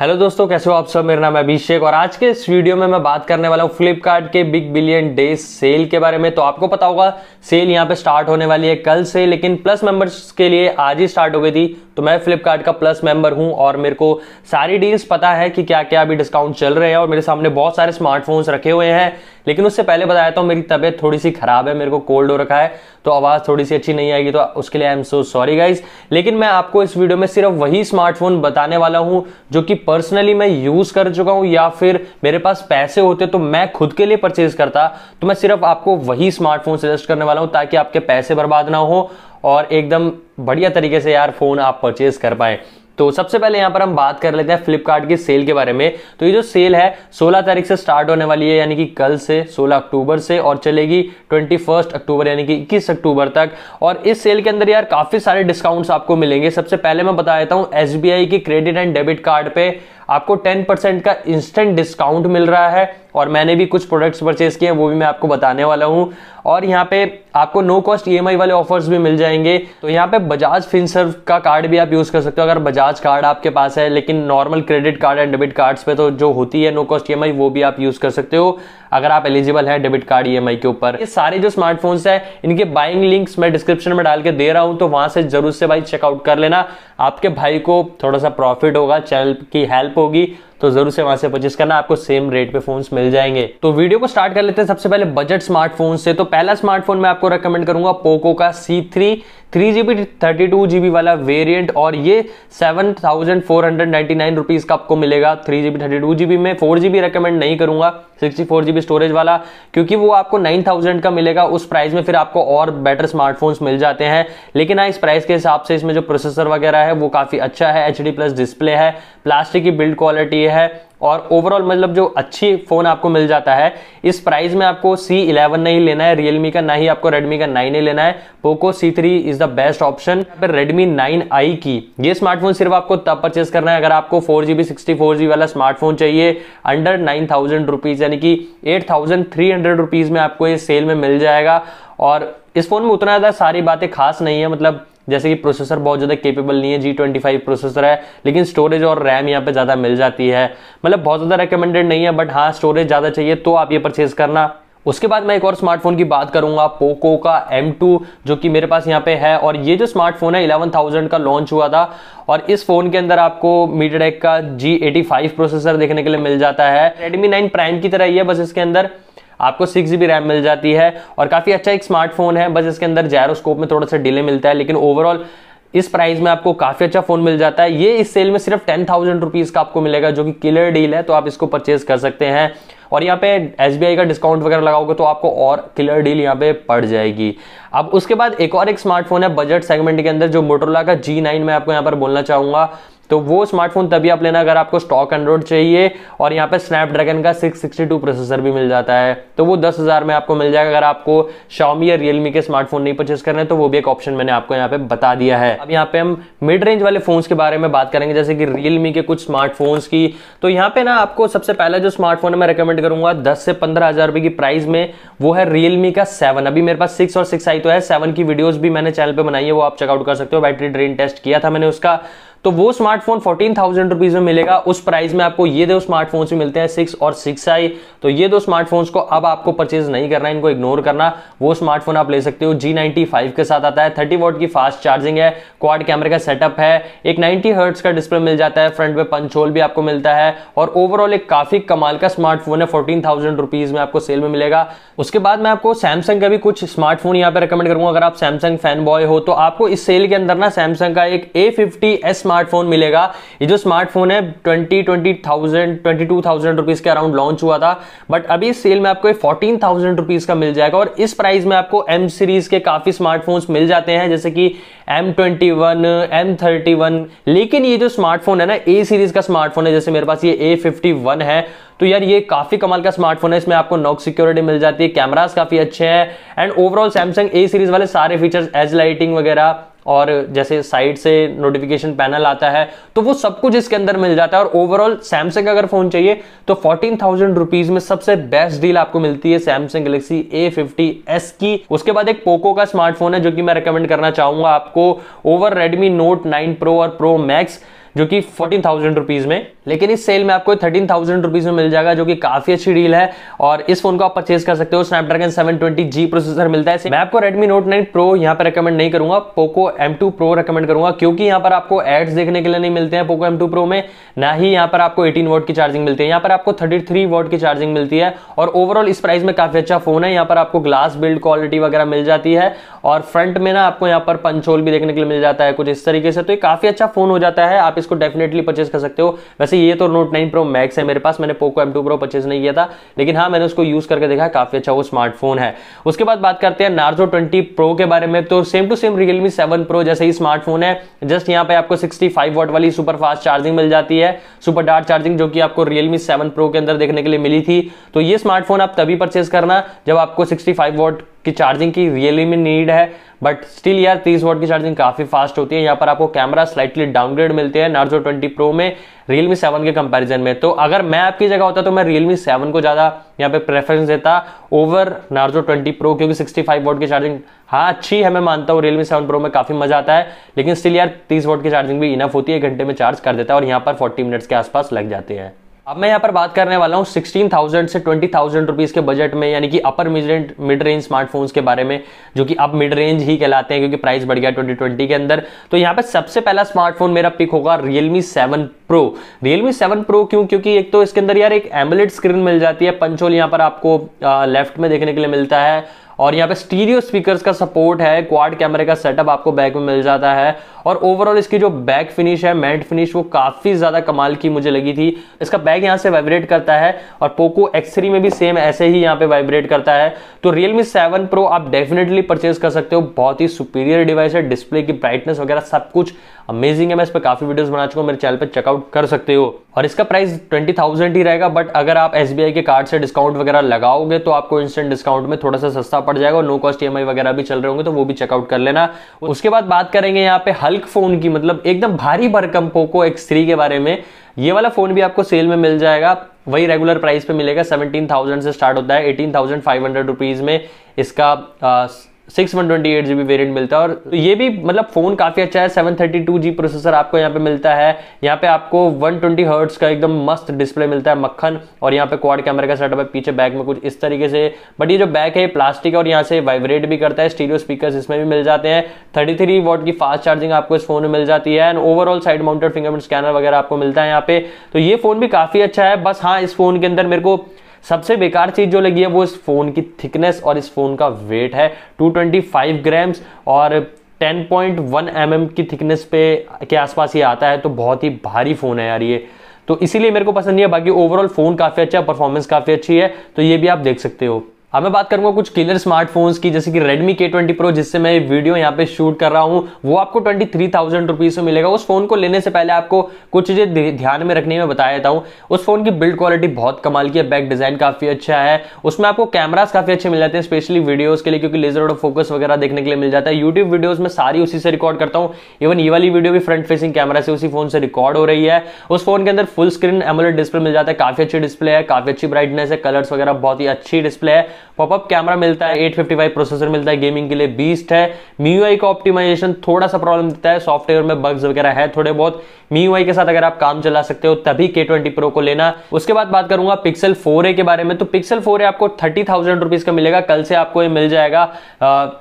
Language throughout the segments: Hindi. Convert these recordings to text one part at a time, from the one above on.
हेलो दोस्तों कैसे हो आप सब मेरा नाम है अभिषेक और आज के इस वीडियो में मैं बात करने वाला हूँ फ्लिपकार्ट के बिग बिलियन डे सेल के बारे में तो आपको पता होगा सेल यहाँ पे स्टार्ट होने वाली है कल से लेकिन प्लस मेंबर्स के लिए आज ही स्टार्ट हो गई थी तो मैं फ्लिपकार्ट का प्लस मेंबर हूँ और मेरे को सारी डील्स पता है कि क्या क्या अभी डिस्काउंट चल रहे हैं और मेरे सामने बहुत सारे स्मार्टफोन्स रखे हुए हैं लेकिन उससे पहले बताया था तो मेरी तबीयत थोड़ी सी खराब है मेरे को कोल्ड हो रखा है तो आवाज़ थोड़ी सी अच्छी नहीं आएगी तो उसके लिए I am so sorry guys लेकिन मैं आपको इस वीडियो में सिर्फ वही स्मार्टफोन बताने वाला हूँ जो कि पर्सनली मैं यूज़ कर चुका हूँ या फिर मेरे पास पैसे होते तो मैं खुद के लिए परचेज करता तो मैं सिर्फ आपको वही स्मार्टफोन सजेस्ट करने वाला हूँ ताकि आपके पैसे बर्बाद ना हो और एकदम बढ़िया तरीके से यार फ़ोन आप परचेज कर पाए तो सबसे पहले यहाँ पर हम बात कर लेते हैं फ्लिपकार्ट की सेल के बारे में तो ये जो सेल है 16 तारीख से स्टार्ट होने वाली है यानी कि कल से 16 अक्टूबर से और चलेगी 21 अक्टूबर यानी कि 21 अक्टूबर तक और इस सेल के अंदर यार काफ़ी सारे डिस्काउंट्स आपको मिलेंगे सबसे पहले मैं बता देता हूँ एस की क्रेडिट एंड डेबिट कार्ड पे आपको 10% का इंस्टेंट डिस्काउंट मिल रहा है और मैंने भी कुछ प्रोडक्ट्स परचेज़ किए हैं वो भी मैं आपको बताने वाला हूँ और यहाँ पे आपको नो कॉस्ट ई वाले ऑफर्स भी मिल जाएंगे तो यहाँ पे बजाज फिनसर्व का कार्ड भी आप यूज़ कर सकते हो अगर बजाज कार्ड आपके पास है लेकिन normal credit card and debit cards पे तो जो होती है नो कॉस्ट ई वो भी आप यूज़ कर सकते हो अगर आप एलिजिबल है डेबिट कार्ड ई के ऊपर ये सारे जो स्मार्टफोन्स है इनके बाइंग लिंक्स मैं डिस्क्रिप्शन में डाल के दे रहा हूँ तो वहाँ से जरूर से भाई चेकआउट कर लेना आपके भाई को थोड़ा सा प्रॉफिट होगा चैनल की हेल्प होगी तो जरूर से वहां से परचेस करना आपको सेम रेट पे फोन मिल जाएंगे तो वीडियो को स्टार्ट कर लेते हैं सबसे पहले बजट स्मार्टफोन से तो पहला स्मार्टफोन मैं आपको रिकमेंड करूंगा पोको का C three G B thirty two G B वाला वेरिएंट और ये seven thousand four hundred ninety nine rupees का आपको मिलेगा three G B thirty two G B में फोर जी बी रिकमेंड नहीं करूंगा sixty four G B storage वाला क्योंकि वो आपको नाइन थाउजेंड का मिलेगा उस प्राइस में फिर आपको और बेटर स्मार्टफोन्स मिल जाते हैं लेकिन हाँ इस प्राइस के हिसाब से इसमें जो प्रोसेसर वगैरह है वो काफ़ी अच्छा है एच डी प्लस डिस्प्ले है प्लास्टिक की बिल्ड क्वालिटी है और ओवरऑल मतलब जो अच्छी फ़ोन आपको मिल जाता है इस प्राइस में आपको सी इलेवन नहीं लेना है रियलमी का ना ही आपको रेडमी का नाइन नहीं लेना है Poco C three is the best option Redmi Redmi nine I की ये स्मार्टफोन सिर्फ आपको तब परचेस करना है अगर आपको four G B sixty four G वाला स्मार्टफोन चाहिए अंडर नाइन थाउजेंड रुपीज़ यानी कि eight thousand three hundred rupees में आपको ये सेल में मिल जाएगा और इस फ़ोन में उतना ज़्यादा सारी बातें खास नहीं है मतलब जैसे कि प्रोसेसर बहुत ज़्यादा केपेबल नहीं है जी ट्वेंटी फाइव प्रोसेसर है लेकिन स्टोरेज और रैम यहाँ पे ज़्यादा मिल जाती है मतलब बहुत ज़्यादा रिकमेंडेड नहीं है बट हाँ स्टोरेज ज़्यादा चाहिए तो आप ये परचेज करना उसके बाद मैं एक और स्मार्टफोन की बात करूंगा पोको का M2 जो कि मेरे पास यहाँ पे है और ये जो स्मार्टफोन है 11,000 का लॉन्च हुआ था और इस फोन के अंदर आपको मीडियाटेक का G85 प्रोसेसर देखने के लिए मिल जाता है Redmi 9 Prime की तरह ही है बस इसके अंदर आपको सिक्स जी रैम मिल जाती है और काफ़ी अच्छा एक स्मार्टफोन है बस इसके अंदर जैरोस्कोप में थोड़ा सा डिले मिलता है लेकिन ओवरऑल इस प्राइस में आपको काफी अच्छा फोन मिल जाता है ये इस सेल में सिर्फ टेन थाउजेंड रुपीज का आपको मिलेगा जो कि किलर डील है तो आप इसको परचेज कर सकते हैं और यहाँ पे एस का डिस्काउंट वगैरह लगाओगे तो आपको और किलर डील यहाँ पे पड़ जाएगी अब उसके बाद एक और एक स्मार्टफोन है बजट सेगमेंट के अंदर जो मोटरोला का जी नाइन मैं आपको यहाँ पर बोलना चाहूंगा तो वो स्मार्टफोन तभी आप लेना अगर आपको स्टॉक एंड्रॉइड चाहिए और यहाँ पे स्नैपड्रैगन का 662 प्रोसेसर भी मिल जाता है तो वो दस हजार में आपको मिल जाएगा अगर आपको शाओमी या रियलमी के स्मार्टफोन नहीं परचेस करने तो वो भी एक ऑप्शन मैंने आपको यहाँ पे बता दिया है अब यहाँ पे हम मिड रेंज वाले फोन्स के बारे में बात करेंगे जैसे कि रियलमी के कुछ स्मार्टफोन्स की तो यहाँ पे ना आपको सबसे पहला जो स्मार्टफोन है मैं रिकमेंड करूंगा दस से पंद्रह हजार रुपए की प्राइस में वो है रियलमी का सेवन अभी मेरे पास सिक्स और सिक्स आई तो है सेवन की वीडियोज भी मैंने चैनल पर बनाई है वो आप चेकआउट कर सकते हो बैटरी ड्रेन टेस्ट किया था मैंने उसका तो वो स्मार्टफोन फोर्टीन थाउजेंड रुपीज में मिलेगा उस प्राइस में आपको ये दो स्मार्टफोन भी मिलते हैं सिक्स और सिक्स आई तो ये दो स्मार्टफोन्स को अब आपको परचेज नहीं करना है इनको इग्नोर करना वो स्मार्टफोन आप ले सकते हो जी नाइनटी फाइव के साथ आता है थर्टी वोट की फास्ट चार्जिंग है क्वाड कैमरे का सेटअप है एक नाइनटी हर्ट्स का डिस्प्ले मिल जाता है फ्रंट में पंचोल भी आपको मिलता है और ओवरऑल एक काफी कमाल का स्मार्टफोन है फोर्टीन थाउजेंड रुपीज में आपको सेल में मिलेगा उसके बाद मैं आपको सैमसंग का भी कुछ स्मार्टफोन यहाँ पे रिकमेंड करूंगा अगर आप सैमसंग फैन बॉय हो तो आपको इस सेल के अंदर ना सैमसंग का एक ए फिफ्टी एस स्मार्टफोन मिलेगा ये जो स्मार्टफोन है twenty twenty thousand twenty two thousand rupees के अराउंड लॉन्च हुआ था बट अभी सेल में आपको फोर्टीन थाउजेंड रुपीज़ का मिल जाएगा और इस प्राइस में आपको एम सीरीज़ के काफ़ी स्मार्टफोन्स मिल जाते हैं जैसे कि M twenty one M thirty one लेकिन ये जो स्मार्टफोन है ना ए सीरीज़ का स्मार्टफोन है जैसे मेरे पास ये ए फिफ्टी वन है तो यार ये काफी कमाल का स्मार्टफोन है इसमें आपको नॉक सिक्योरिटी मिल जाती है कैमरास काफी अच्छे हैं and overall Samsung A series वाले सारे फीचर्स एज लाइटिंग वगैरह और जैसे साइड से नोटिफिकेशन पैनल आता है तो वो सब कुछ इसके अंदर मिल जाता है और ओवरऑल सैमसंग अगर फोन चाहिए तो फोर्टीन थाउजेंड रुपीज में सबसे बेस्ट डील आपको मिलती है Samsung Galaxy A fifty S की उसके बाद एक पोको का स्मार्टफोन है जो कि मैं रिकमेंड करना चाहूंगा आपको over Redmi Note nine Pro और प्रो मैक्स जो कि फोर्टीन थाउजेंड रुपीज़ में लेकिन इस सेल में आपको थर्टीन थाउजेंड रुपीज़ में मिल जाएगा जो कि काफ़ी अच्छी डील है और इस फोन को आप परचेज कर सकते हो Snapdragon seven twenty G processor मिलता है मैं आपको रेडमी नोट नाइन प्रो यहाँ पर रिकमेंड नहीं करूंगा Poco M two Pro recommend करूंगा क्योंकि यहाँ पर आपको एड्स देखने के लिए नहीं मिलते हैं पोको एम टू प्रो में ना ही यहाँ पर आपको एटीन वोट की चार्जिंग मिलती है यहाँ पर आपको थर्टी थ्री वोट की चार्जिंग मिलती है और ओवरऑल इस प्राइस में काफ़ी अच्छा फोन है यहाँ पर आपको ग्लास बिल्ड क्वालिटी वगैरह मिल जाती है और फ्रंट में ना आपको यहाँ पर पंचोल भी देखने के लिए मिल जाता है कुछ इस तरीके से तो ये काफी अच्छा फोन हो जाता है आप इसको डेफिनेटली परचेज कर सकते हो वैसे ये तो नोट नाइन प्रो मैक्स है मेरे पास मैंने Poco M two Pro purchase नहीं किया था लेकिन हाँ मैंने उसको यूज करके देखा काफी अच्छा वो स्मार्टफोन है उसके बाद बात करते हैं नार्जो ट्वेंटी प्रो के बारे में तो same to same Realme seven Pro जैसे ही स्मार्टफोन है जस्ट यहाँ पे आपको सिक्सटी फाइव वॉट वाली सुपर फास्ट चार्जिंग मिल जाती है सुपर डार्ट चार्जिंग जो कि आपको रियलमी सेवन प्रो के अंदर देखने के लिए मिली थी तो ये स्मार्टफोन आप तभी परचेज करना जब आपको सिक्सटी फाइव वॉट की चार्जिंग की रियली में नीड है बट स्टिल यार 30 वॉट की चार्जिंग काफ़ी फास्ट होती है यहाँ पर आपको कैमरा स्लाइटली डाउनग्रेड मिलते हैं नार्जो 20 प्रो में रियलमी 7 के कंपैरिजन में तो अगर मैं आपकी जगह होता तो मैं रियलमी 7 को ज़्यादा यहाँ पे प्रेफरेंस देता ओवर नार्जो 20 प्रो क्योंकि 65 वॉट की चार्जिंग हाँ अच्छी है मैं मानता हूँ रियलमी सेवन प्रो में काफ़ी मज़ा आता है लेकिन स्टिल यार तीस वोट की चार्जिंग भी इनफ होती है घंटे में चार्ज कर देता है और यहाँ पर फोर्टी मिनट्स के आसपास लग जाते हैं अब मैं यहाँ पर बात करने वाला हूँ 16,000 से 20,000 रुपीस के बजट में यानी कि upper mid mid range smartphones के बारे में जो कि अब मिड रेंज ही कहलाते हैं क्योंकि प्राइस बढ़ गया 2020 के अंदर तो यहाँ पर सबसे पहला स्मार्टफोन मेरा पिक होगा रियलमी 7 प्रो रियलमी 7 प्रो क्यों क्योंकि एक तो इसके अंदर यार एक एमलेट स्क्रीन मिल जाती है पंचोल यहाँ पर आपको लेफ्ट में देखने के लिए मिलता है और यहाँ पे स्टीरियो स्पीकर्स का सपोर्ट है क्वाड कैमरे का सेटअप आपको बैक में मिल जाता है और ओवरऑल इसकी जो बैक फिनिश है मैट फिनिश वो काफ़ी ज़्यादा कमाल की मुझे लगी थी इसका बैग यहाँ से वाइब्रेट करता है और पोको एक्स में भी सेम ऐसे ही यहाँ पे वाइब्रेट करता है तो रियलमी सेवन प्रो आप डेफिनेटली परचेज कर सकते हो बहुत ही सुपीरियर डिवाइस है डिस्प्ले की ब्राइटनेस वगैरह सब कुछ अमेजिंग है मैं इस पर काफ़ी वीडियोज़ बना चुका हूँ मेरे चैनल पर चेकआउट कर सकते हो और इसका प्राइस ट्वेंटी थाउजेंड ही रहेगा बट अगर आप एस के कार्ड से डिस्काउंट वगैरह लगाओगे तो आपको इंस्टेंट डिस्काउंट में थोड़ा सा सस्ता पड़ जाएगा और नो कॉस्ट ई वगैरह भी चल रहे होंगे तो वो भी चेकआउट कर लेना उसके बाद बात करेंगे यहाँ पे हल्क फोन की मतलब एकदम भारी भरकम पोको एक्स के बारे में ये वाला फोन भी आपको सेल में मिल जाएगा वही रेगुलर प्राइस पे मिलेगा थाउजेंड से स्टार्ट होता है हंड्रेड रुपीज़ में इसका आ, six one twenty eight GB variant मिलता है और ये भी मतलब फ़ोन काफ़ी अच्छा है seven thirty two G processor आपको यहाँ पे मिलता है यहाँ पे आपको वन ट्वेंटी हर्ट्स का एकदम मस्त डिस्प्ले मिलता है मक्खन और यहाँ पे क्वाड कैमरा का सेटअप है पीछे बैक में कुछ इस तरीके से बट ये जो बैक है प्लास्टिक और यहाँ से वाइब्रेट भी करता है स्टीरियो स्पीकर इसमें भी मिल जाते हैं थर्टी थ्री वॉट की फास्ट चार्जिंग आपको इस फोन में मिल जाती है and overall side mounted fingerprint scanner वगैरह आपको मिलता है यहाँ पे तो ये फ़ोन भी काफ़ी अच्छा है बस हाँ इस फ़ोन के अंदर मेरे को सबसे बेकार चीज़ जो लगी है वो इस फ़ोन की थिकनेस और इस फ़ोन का वेट है 225 ग्राम्स और 10.1 पॉइंट mm की थिकनेस पे के आसपास ये आता है तो बहुत ही भारी फ़ोन है यार ये तो इसीलिए मेरे को पसंद नहीं है बाकी ओवरऑल फ़ोन काफ़ी अच्छा परफॉर्मेंस काफ़ी अच्छी है तो ये भी आप देख सकते हो अब मैं बात करूंगा कुछ किलर स्मार्टफोन्स की जैसे कि Redmi K20 Pro जिससे मैं वीडियो यहाँ पे शूट कर रहा हूँ वो आपको ट्वेंटी थ्री थाउजेंड रुपीज में मिलेगा उस फोन को लेने से पहले आपको कुछ चीजें ध्यान में रखने में बताया जाता हूँ उस फोन की बिल्ड क्वालिटी बहुत कमाल की है बैक डिजाइन काफी अच्छा है उसमें आपको कैमराज काफी अच्छे मिल जाते हैं स्पेशली वीडियोज के लिए क्योंकि लेजर और फोकस वगैरह देखने के लिए मिल जाता है यूट्यूब वीडियोज में सारी उसी से रिकॉर्ड करता हूँ इवन ये वाली वीडियो भी फ्रंट फेसिंग कैमरा से उसी फोन से रिकॉर्ड हो रही है उस फोन के अंदर फुल स्क्रीन एमोलेड डिस्प्ले मिल जाता है काफी अच्छी डिस्प्ले है काफी अच्छी ब्राइटनेस है कलर्स वगैरह बहुत ही अच्छी डिस्प्ले है पॉपअप कैमरा मिलता है फाइव प्रोसेसर मिलता है गेमिंग के लिए बीस्ट है आई का ऑप्टिमाइजेशन थोड़ा सा प्रॉब्लम देता है सॉफ्टवेयर में बग्स वगैरह है थोड़े बहुत MIUI के साथ अगर आप काम चला सकते हो तभी के ट्वेंटी प्रो को लेना उसके बाद बात करूंगा पिक्सल फोर ए के बारे में तो पिक्सल फोर ए आपको थर्टी थाउजेंड रुपीज का मिलेगा कल से आपको ये मिल जाएगा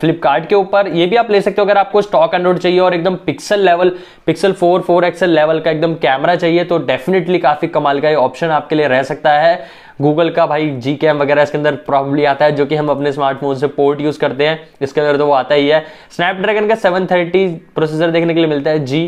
फ्लिपकार्ट के ऊपर ये भी आप ले सकते हो अगर आपको स्टॉक एंड्रॉइड चाहिए और एकदम pixel level pixel four four XL level का एकदम कैमरा चाहिए तो डेफिनेटली काफी कमाल का ये ऑप्शन आपके लिए रह सकता है गूगल का भाई जी कैम वगैरह इसके अंदर प्रॉब्लली आता है जो कि हम अपने स्मार्टफोन से पोर्ट यूज़ करते हैं इसके अंदर तो वो आता ही है स्नैपड्रैगन का सेवन थर्टी प्रोसेसर देखने के लिए मिलता है जी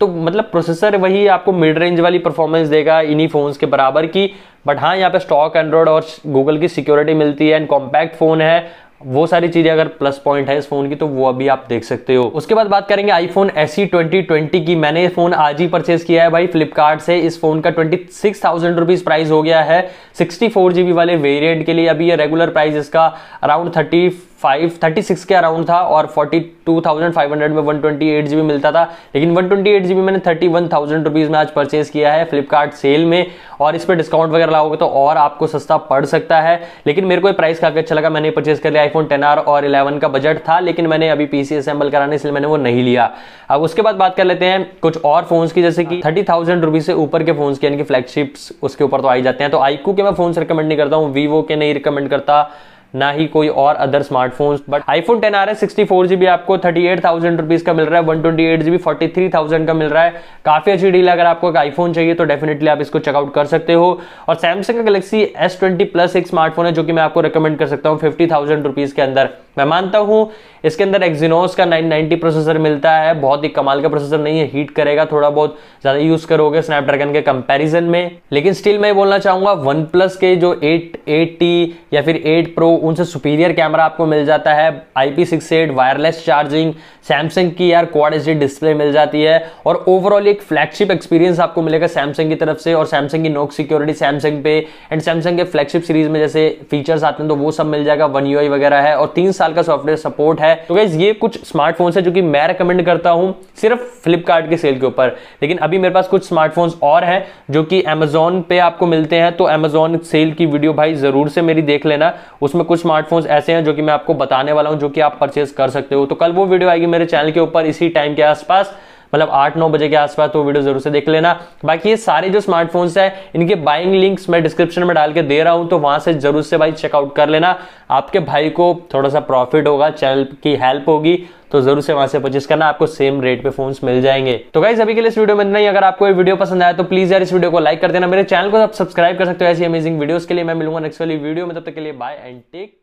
तो मतलब प्रोसेसर वही आपको मिड रेंज वाली परफॉर्मेंस देगा इन्हीं फ़ोन्स के बराबर की बट हाँ यहाँ पे स्टॉक एंड्रॉयड और गूगल की सिक्योरिटी मिलती है एंड कॉम्पैक्ट फ़ोन है वो सारी चीज़ें अगर प्लस पॉइंट है इस फ़ोन की तो वो अभी आप देख सकते हो उसके बाद बात करेंगे iPhone S E twenty twenty की मैंने ये फ़ोन आज ही परचेज किया है भाई फ्लिपकार्ट से इस फ़ोन का twenty six thousand rupees price हो गया है सिक्सटी फोर जी बी वाले वेरियंट के लिए अभी ये रेगुलर प्राइस इसका around thirty five thirty six के अराउंड था और forty two thousand five hundred में वन ट्वेंटी एट जी मिलता था लेकिन वन ट्वेंटी एट जी मैंने थर्टी वन थाउजेंड रुपीज़ में आज परचेज किया है फ्लिपकार्ट सेल में और इस पर डिस्काउंट वगैरह लाओगे तो और आपको सस्ता पड़ सकता है लेकिन मेरे को प्राइस काफ़ी अच्छा लगा मैंने परचेज कर लिया आईफोन टेन आर और इलेवन का बजट था लेकिन मैंने अभी पी सी असेंबल कराने इसलिए मैंने वो नहीं लिया अब उसके बाद बात कर लेते हैं कुछ और फोन्स की जैसे कि थर्टी थाउजेंड रुपीज़ से ऊपर के फोन्स के यानी कि फ्लैगशिप्स उसके ऊपर तो आई जाते हैं तो आईकू के मैं फोन्स रिकमेंड नहीं करता हूँ वीवो के नहीं रिकमेंड करता ना ही कोई और other smartphones but iPhone ten R S sixty four आपको थर्टी एट थाउजेंड रुपीज का मिल रहा है one twenty eight GB forty three thousand का मिल रहा है काफी अच्छी डील अगर आपको एक आईफोन चाहिए तो डेफिनेटली आप इसको चेकआउट कर सकते हो और सैमसंग का गलेक्सी एस ट्वेंटी प्लस एक स्मार्टफोन है जो कि मैं आपको रिकमेंड कर सकता हूँ फिफ्टी थाउजेंड रुपीज के अंदर मैं मानता हूँ इसके अंदर एक्जिनोस का 990 प्रोसेसर मिलता है बहुत ही कमाल का प्रोसेसर नहीं है हीट करेगा थोड़ा बहुत ज़्यादा यूज़ करोगे स्नैपड्रैगन के कंपैरिजन में लेकिन स्टिल मैं बोलना चाहूँगा वन प्लस के जो एट एट या फिर एट प्रो उनसे सुपीरियर कैमरा आपको मिल जाता है I P six eight wireless charging Samsung की यार क्वाड एच डिस्प्ले मिल जाती है और ओवरऑल एक फ्लैगशिप एक्सपीरियंस आपको मिलेगा सैमसंग की तरफ से और सैमसंग की Knox security Samsung Pay and Samsung के फ्लैगशिप सीरीज में जैसे फीचर्स आते हैं तो वो सब मिल जाएगा वन यू वगैरह है और तीन साल साल का सॉफ्टवेयर सपोर्ट है तो गाइज ये कुछ स्मार्टफोन है जो कि मैं रिकमेंड करता हूँ सिर्फ फ्लिपकार्ट के सेल के ऊपर लेकिन अभी मेरे पास कुछ स्मार्टफोन्स और हैं जो कि अमेजोन पे आपको मिलते हैं तो अमेजोन सेल की वीडियो भाई जरूर से मेरी देख लेना उसमें कुछ स्मार्टफोन्स ऐसे हैं जो कि मैं आपको बताने वाला हूँ जो कि आप परचेज कर सकते हो तो कल वो वीडियो आएगी मेरे चैनल के ऊपर इसी टाइम के आसपास मतलब आठ नौ बजे के आसपास तो वीडियो जरूर से देख लेना बाकी ये सारे जो स्मार्टफोन्स है इनके बाइंग लिंक्स मैं डिस्क्रिप्शन में डाल के दे रहा हूं तो वहां से जरूर से भाई चेकआउट कर लेना आपके भाई को थोड़ा सा प्रॉफिट होगा चैनल की हेल्प होगी तो जरूर से वहां से परचेस करना आपको सेम रेट पे फोन्स मिल जाएंगे तो गाइज अभी के लिए इस वीडियो में इतना ही अगर आपको ये वीडियो पसंद आया तो प्लीज यार इस वीडियो को लाइक कर देना मेरे चैनल को आप सब्सक्राइब कर सकते हो ऐसी अमेजिंग वीडियोस के लिए मैं मिलूंगा नेक्स्ट वाली वीडियो में तब तक के लिए बाय एंड टेक